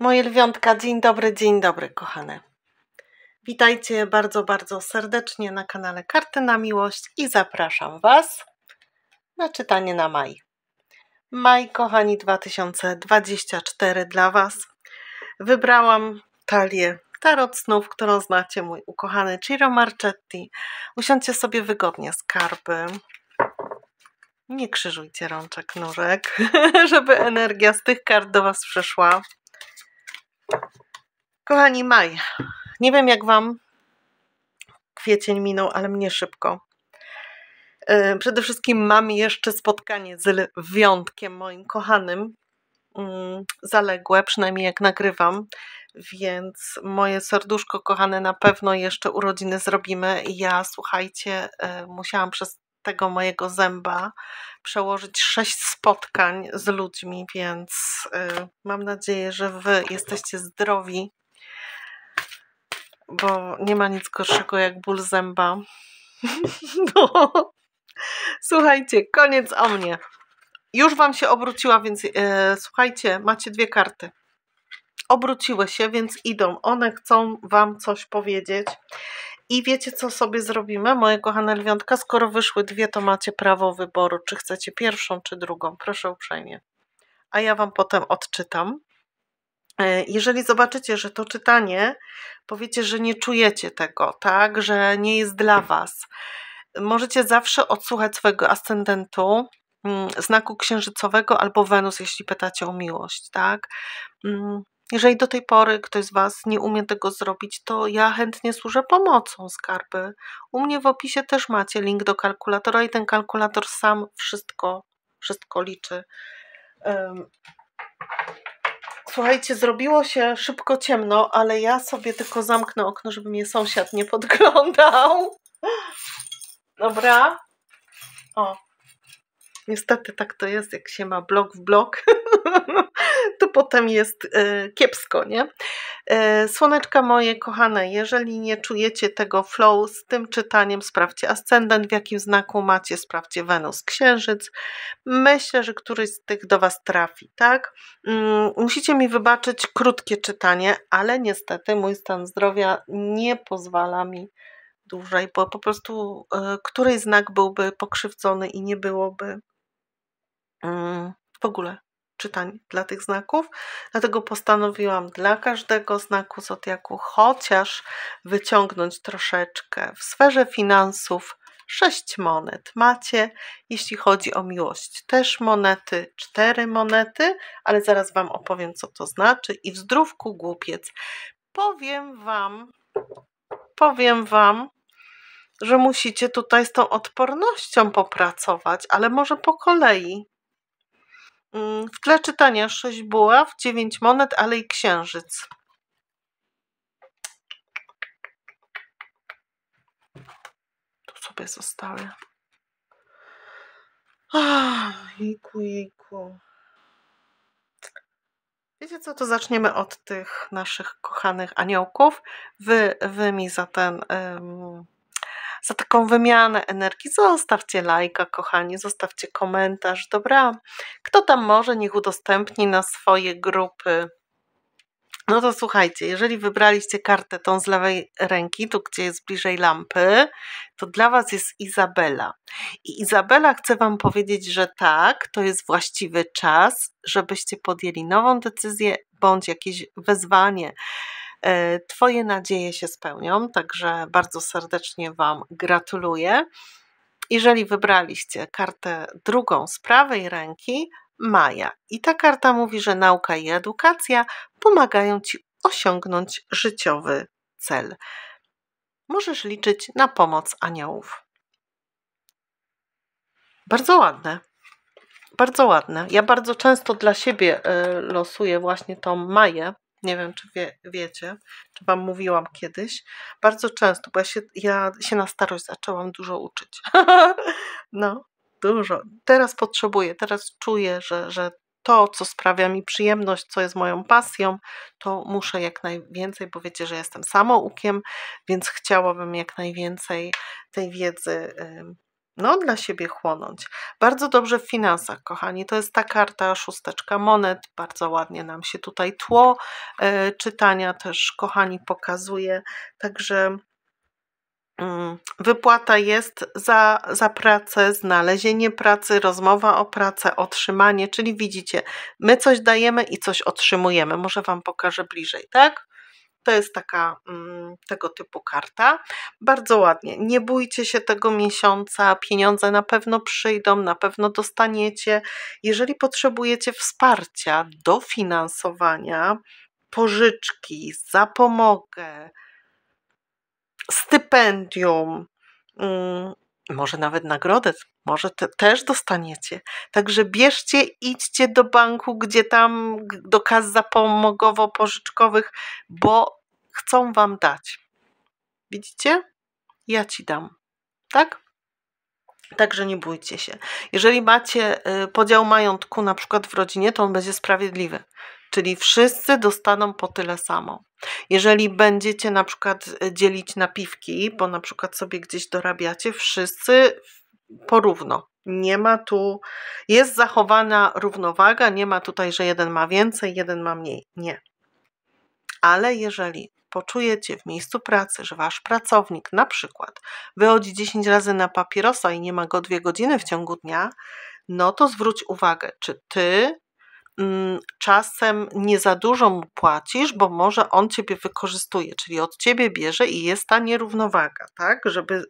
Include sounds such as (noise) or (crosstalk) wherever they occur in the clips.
Moje lwiątka, dzień dobry, dzień dobry, kochane. Witajcie bardzo, bardzo serdecznie na kanale Karty na Miłość i zapraszam Was na czytanie na maj. Maj, kochani, 2024 dla Was. Wybrałam talię Tarot Snów, którą znacie, mój ukochany Ciro Marchetti. Usiądźcie sobie wygodnie, skarby. Nie krzyżujcie rączek, nóżek, (laughs) żeby energia z tych kart do Was przeszła. Kochani, maj. Nie wiem jak Wam kwiecień minął, ale mnie szybko. E, przede wszystkim mam jeszcze spotkanie z wyjątkiem moim kochanym, mm, zaległe, przynajmniej jak nagrywam, więc moje serduszko kochane, na pewno jeszcze urodziny zrobimy. Ja, słuchajcie, e, musiałam przez tego mojego zęba przełożyć sześć spotkań z ludźmi, więc e, mam nadzieję, że Wy jesteście zdrowi bo nie ma nic gorszego jak ból zęba. (laughs) No. Słuchajcie, koniec o mnie. Już Wam się obróciła, więc e, słuchajcie, macie dwie karty. Obróciły się, więc idą. One chcą Wam coś powiedzieć. I wiecie, co sobie zrobimy, moje kochane lwiątka? Skoro wyszły dwie, to macie prawo wyboru, czy chcecie pierwszą, czy drugą. Proszę uprzejmie. A ja Wam potem odczytam. E, jeżeli zobaczycie, że to czytanie, powiecie, że nie czujecie tego, tak, że nie jest dla Was, możecie zawsze odsłuchać swojego ascendentu, mm, znaku księżycowego albo Wenus, jeśli pytacie o miłość, tak. Mm, jeżeli do tej pory ktoś z Was nie umie tego zrobić, to ja chętnie służę pomocą skarby. U mnie w opisie też macie link do kalkulatora i ten kalkulator sam wszystko, wszystko liczy. Um Słuchajcie, zrobiło się szybko ciemno, ale ja sobie tylko zamknę okno, żeby mnie sąsiad nie podglądał. Dobra. O. Niestety tak to jest, jak się ma blok w blok, (laughs) to potem jest y, kiepsko, nie? E, słoneczka moje kochane, jeżeli nie czujecie tego flow z tym czytaniem, sprawdźcie ascendent, w jakim znaku macie, sprawdźcie Wenus, Księżyc. Myślę, że któryś z tych do Was trafi, tak? Mm, musicie mi wybaczyć krótkie czytanie, ale niestety mój stan zdrowia nie pozwala mi dłużej, bo po prostu e, któryś znak byłby pokrzywdzony i nie byłoby mm, w ogóle czytań dla tych znaków, dlatego postanowiłam dla każdego znaku zodiaku chociaż wyciągnąć troszeczkę. W sferze finansów sześć monet macie, jeśli chodzi o miłość też monety, cztery monety, ale zaraz Wam opowiem, co to znaczy. I w zdrówku głupiec powiem Wam, powiem Wam, że musicie tutaj z tą odpornością popracować, ale może po kolei. Mm, w tle czytania 6 buław, 9 monet, ale i księżyc. Tu sobie zostały. Ach, jejku, jejku. Wiecie co, to zaczniemy od tych naszych kochanych aniołków. Wy, wy mi za ten um, za taką wymianę energii. Zostawcie lajka, kochani, zostawcie komentarz, dobra? Kto tam może, niech udostępni na swoje grupy. No to słuchajcie, jeżeli wybraliście kartę tą z lewej ręki, tu gdzie jest bliżej lampy, to dla Was jest Izabela. I Izabela chce Wam powiedzieć, że tak, to jest właściwy czas, żebyście podjęli nową decyzję bądź jakieś wezwanie E, twoje nadzieje się spełnią, także bardzo serdecznie Wam gratuluję. Jeżeli wybraliście kartę drugą z prawej ręki, Maja, i ta karta mówi, że nauka i edukacja pomagają Ci osiągnąć życiowy cel. Możesz liczyć na pomoc aniołów. Bardzo ładne. Bardzo ładne. Ja bardzo często dla siebie e, losuję właśnie tą Maję, nie wiem, czy wie, wiecie, czy Wam mówiłam kiedyś. Bardzo często, bo ja się, ja się na starość zaczęłam dużo uczyć. (laughs) no, dużo. Teraz potrzebuję, teraz czuję, że, że to, co sprawia mi przyjemność, co jest moją pasją, to muszę jak najwięcej, bo wiecie, że jestem samoukiem, więc chciałabym jak najwięcej tej wiedzy no, dla siebie chłonąć. Bardzo dobrze w finansach, kochani. To jest ta karta szósteczka monet. Bardzo ładnie nam się tutaj tło e, czytania też, kochani, pokazuje. Także mm, wypłata jest za, za pracę, znalezienie pracy, rozmowa o pracę, otrzymanie. Czyli widzicie, my coś dajemy i coś otrzymujemy. Może Wam pokażę bliżej, tak? To jest taka mm, tego typu karta. Bardzo ładnie. Nie bójcie się tego miesiąca. Pieniądze na pewno przyjdą, na pewno dostaniecie. Jeżeli potrzebujecie wsparcia, dofinansowania, pożyczki, zapomogę, stypendium, mm, może nawet nagrodę, może te, też dostaniecie. Także bierzcie, idźcie do banku, gdzie tam do kas zapomogowo-pożyczkowych, bo chcą wam dać. Widzicie? Ja ci dam. Tak? Także nie bójcie się. Jeżeli macie y, podział majątku na przykład w rodzinie, to on będzie sprawiedliwy czyli wszyscy dostaną po tyle samo. Jeżeli będziecie na przykład e, dzielić napiwki, bo na przykład sobie gdzieś dorabiacie, wszyscy porówno. Nie ma tu, jest zachowana równowaga, nie ma tutaj, że jeden ma więcej, jeden ma mniej. Nie. Ale jeżeli poczujecie w miejscu pracy, że wasz pracownik na przykład wychodzi 10 razy na papierosa i nie ma go dwie godziny w ciągu dnia, no to zwróć uwagę, czy ty Mm, czasem nie za dużo mu płacisz, bo może on ciebie wykorzystuje, czyli od ciebie bierze i jest ta nierównowaga, tak? Żeby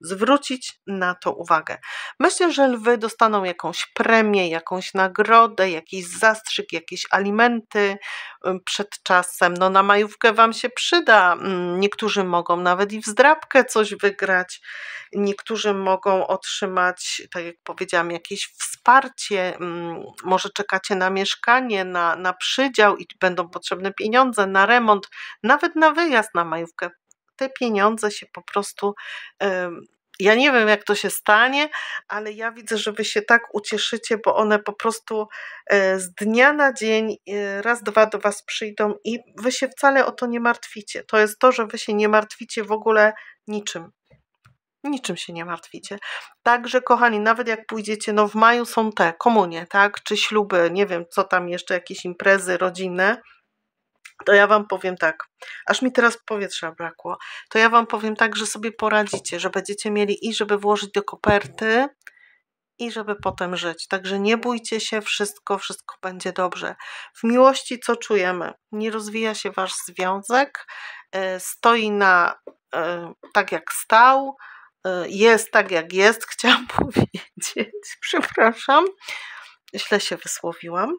zwrócić na to uwagę. Myślę, że lwy dostaną jakąś premię, jakąś nagrodę, jakiś zastrzyk, jakieś alimenty przed czasem. No na majówkę Wam się przyda. Mm, niektórzy mogą nawet i w zdrabkę coś wygrać. Niektórzy mogą otrzymać, tak jak powiedziałam, jakieś wsparcie. Mm, może czekacie na mieszkanie, na, na przydział i będą potrzebne pieniądze, na remont, nawet na wyjazd na majówkę te pieniądze się po prostu. Ja nie wiem, jak to się stanie, ale ja widzę, że wy się tak ucieszycie, bo one po prostu e, z dnia na dzień e, raz, dwa do was przyjdą i wy się wcale o to nie martwicie. To jest to, że wy się nie martwicie w ogóle niczym. Niczym się nie martwicie. Także, kochani, nawet jak pójdziecie, no w maju są te komunie, tak? Czy śluby, nie wiem, co tam jeszcze, jakieś imprezy rodzinne to ja Wam powiem tak, aż mi teraz powietrza brakło, to ja Wam powiem tak, że sobie poradzicie, że będziecie mieli i żeby włożyć do koperty, i żeby potem żyć. Także nie bójcie się, wszystko, wszystko będzie dobrze. W miłości co czujemy? Nie rozwija się Wasz związek, e, stoi na e, tak jak stał, e, jest tak jak jest, (laughs) chciałam (laughs) powiedzieć. Przepraszam, źle się wysłowiłam.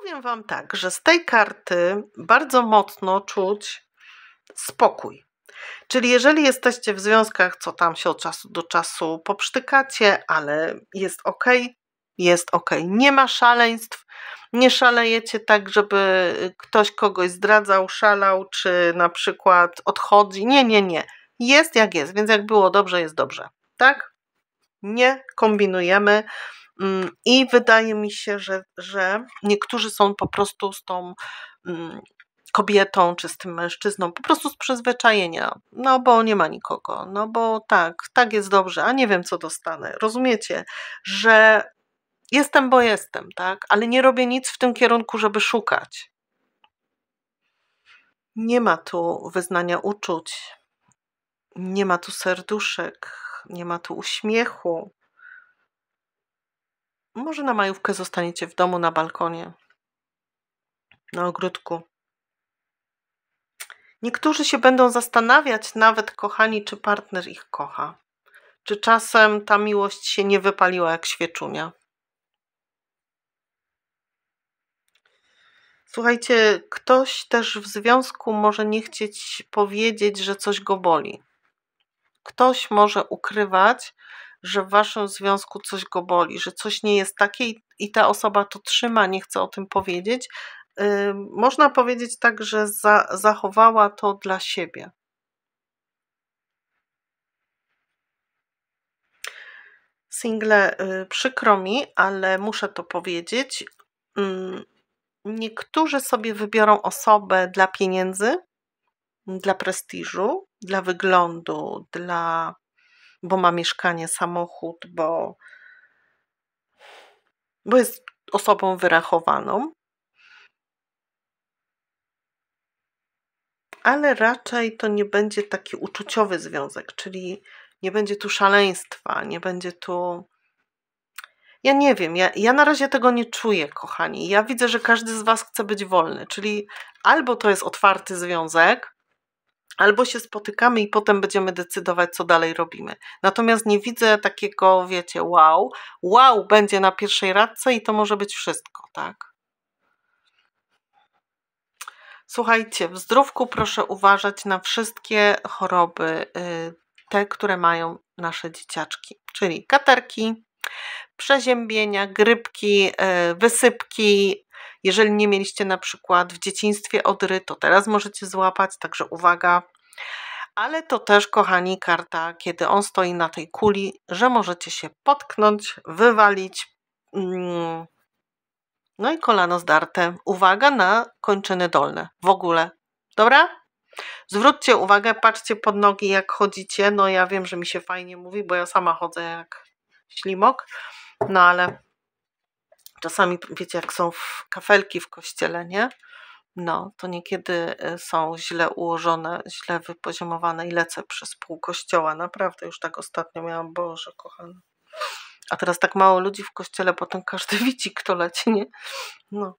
Powiem Wam tak, że z tej karty bardzo mocno czuć spokój. Czyli jeżeli jesteście w związkach, co tam się od czasu do czasu poprztykacie, ale jest ok, jest ok. Nie ma szaleństw, nie szalejecie tak, żeby ktoś kogoś zdradzał, szalał, czy na przykład odchodzi. Nie, nie, nie. Jest jak jest, więc jak było dobrze, jest dobrze. Tak? Nie kombinujemy Mm, I wydaje mi się, że, że niektórzy są po prostu z tą mm, kobietą czy z tym mężczyzną, po prostu z przyzwyczajenia, no bo nie ma nikogo, no bo tak, tak jest dobrze, a nie wiem co dostanę. Rozumiecie, że jestem, bo jestem, tak, ale nie robię nic w tym kierunku, żeby szukać. Nie ma tu wyznania uczuć, nie ma tu serduszek, nie ma tu uśmiechu, może na majówkę zostaniecie w domu, na balkonie, na ogródku. Niektórzy się będą zastanawiać, nawet kochani, czy partner ich kocha. Czy czasem ta miłość się nie wypaliła jak świeczunia? Słuchajcie, ktoś też w związku może nie chcieć powiedzieć, że coś go boli. Ktoś może ukrywać, że w waszym związku coś go boli, że coś nie jest takie i ta osoba to trzyma, nie chce o tym powiedzieć. można powiedzieć tak, że za, zachowała to dla siebie. Single, y, przykro mi, ale muszę to powiedzieć. niektórzy sobie wybiorą osobę dla pieniędzy, dla prestiżu, dla wyglądu, dla bo ma mieszkanie, samochód, bo, bo jest osobą wyrachowaną. Ale raczej to nie będzie taki uczuciowy związek, czyli nie będzie tu szaleństwa, nie będzie tu. Ja nie wiem, ja, ja na razie tego nie czuję, kochani. Ja widzę, że każdy z Was chce być wolny, czyli albo to jest otwarty związek, Albo się spotykamy i potem będziemy decydować, co dalej robimy. Natomiast nie widzę takiego, wiecie, wow, wow będzie na pierwszej radce i to może być wszystko, tak? Słuchajcie, w zdrówku proszę uważać na wszystkie choroby, y, te, które mają nasze dzieciaczki, czyli katarki, przeziębienia, grypki, y, wysypki, jeżeli nie mieliście na przykład w dzieciństwie odry, to teraz możecie złapać, także uwaga. Ale to też, kochani, karta, kiedy on stoi na tej kuli, że możecie się potknąć, wywalić. Mm, no i kolano zdarte. Uwaga na kończyny dolne. W ogóle. Dobra? Zwróćcie uwagę, patrzcie pod nogi, jak chodzicie. No ja wiem, że mi się fajnie mówi, bo ja sama chodzę jak ślimok, no ale Czasami, wiecie, jak są w kafelki w kościele, nie? No, to niekiedy y, są źle ułożone, źle wypoziomowane i lecę przez pół kościoła. Naprawdę już tak ostatnio miałam, Boże kochana. A teraz tak mało ludzi w kościele, potem każdy (laughs) widzi, kto leci, nie? No.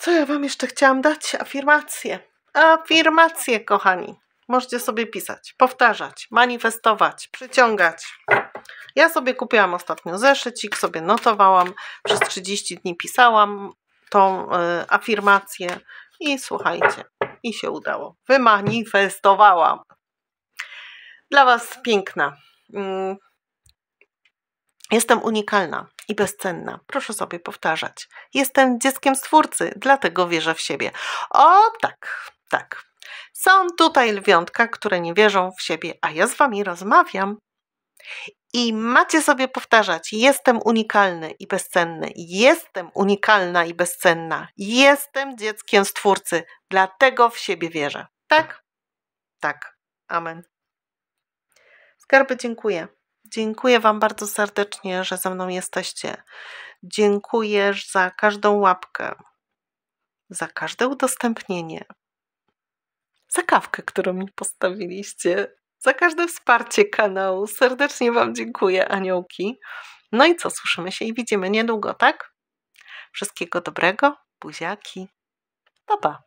Co ja Wam jeszcze chciałam dać? Afirmacje. Afirmacje, kochani. Możecie sobie pisać, powtarzać, manifestować, przyciągać. Ja sobie kupiłam ostatnio zeszycik, sobie notowałam, przez 30 dni pisałam tą y, afirmację i słuchajcie, i się udało. Wymanifestowałam. Dla Was piękna. Mm. jestem unikalna i bezcenna. Proszę sobie powtarzać. Jestem dzieckiem stwórcy, dlatego wierzę w siebie. O tak, tak. Są tutaj lwiątka, które nie wierzą w siebie, a ja z wami rozmawiam. I macie sobie powtarzać: jestem unikalny i bezcenny, jestem unikalna i bezcenna, jestem dzieckiem Stwórcy, dlatego w siebie wierzę. Tak? Tak. Amen. Skarby, dziękuję. Dziękuję Wam bardzo serdecznie, że ze mną jesteście. Dziękuję za każdą łapkę, za każde udostępnienie, za kawkę, którą mi postawiliście za każde wsparcie kanału. Serdecznie Wam dziękuję, aniołki. No i co, słyszymy się i widzimy niedługo, tak? Wszystkiego dobrego, buziaki. Pa, pa.